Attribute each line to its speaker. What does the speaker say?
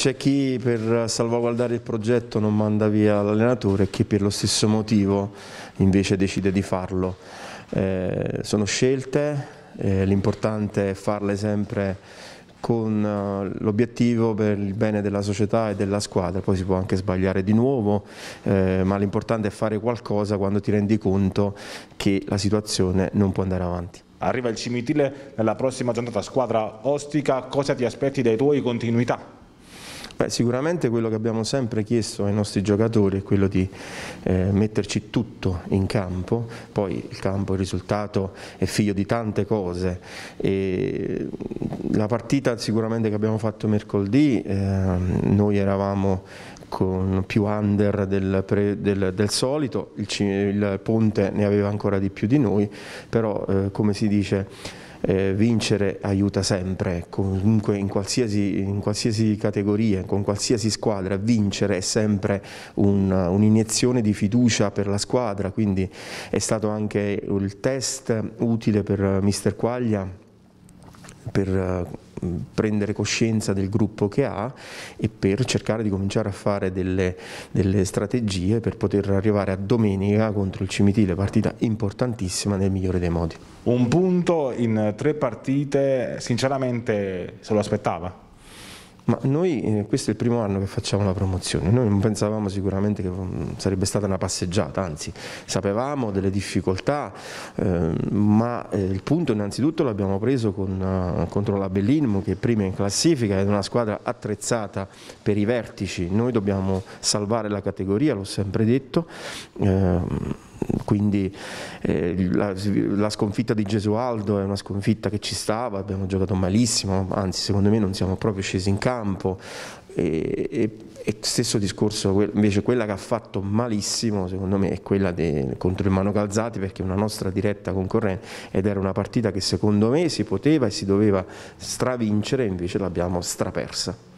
Speaker 1: C'è chi per salvaguardare il progetto non manda via l'allenatore e chi per lo stesso motivo invece decide di farlo. Eh, sono scelte, eh, l'importante è farle sempre con eh, l'obiettivo per il bene della società e della squadra, poi si può anche sbagliare di nuovo, eh, ma l'importante è fare qualcosa quando ti rendi conto che la situazione non può andare avanti.
Speaker 2: Arriva il Cimitile nella prossima giornata squadra ostica, cosa ti aspetti dai tuoi continuità?
Speaker 1: Beh, sicuramente quello che abbiamo sempre chiesto ai nostri giocatori è quello di eh, metterci tutto in campo, poi il campo, il risultato è figlio di tante cose. E mm, la partita sicuramente che abbiamo fatto mercoledì, eh, noi eravamo con più under del, pre, del, del solito, il, il, Ponte ne aveva ancora di più di noi, però eh, come si dice eh, vincere aiuta sempre, ecco. comunque in qualsiasi, in qualsiasi, categoria, con qualsiasi squadra, vincere è sempre un'iniezione un di fiducia per la squadra, quindi è stato anche il test utile per mister Quaglia per prendere coscienza del gruppo che ha e per cercare di cominciare a fare delle, delle strategie per poter arrivare a domenica contro il Cimitile, partita importantissima nel migliore dei modi. Un punto in tre partite, sinceramente se lo aspettava? Ma noi, eh, questo è il primo anno che facciamo la promozione, noi non pensavamo sicuramente che mm, sarebbe stata una passeggiata, anzi sapevamo delle difficoltà, ehm, eh, ma il punto innanzitutto l'abbiamo preso con, eh, contro la Bellinmo che è prima in classifica è una squadra attrezzata per i vertici, noi dobbiamo salvare la categoria, l'ho sempre detto. Eh, quindi eh, la, la, sconfitta di Gesualdo è una sconfitta che ci stava, abbiamo giocato malissimo, anzi secondo me non siamo proprio scesi in campo e, e, e stesso discorso invece quella che ha fatto malissimo secondo me è quella de, contro il Mano Calzati perché è una nostra diretta concorrente ed era una partita che secondo me si poteva e si doveva stravincere invece l'abbiamo strapersa.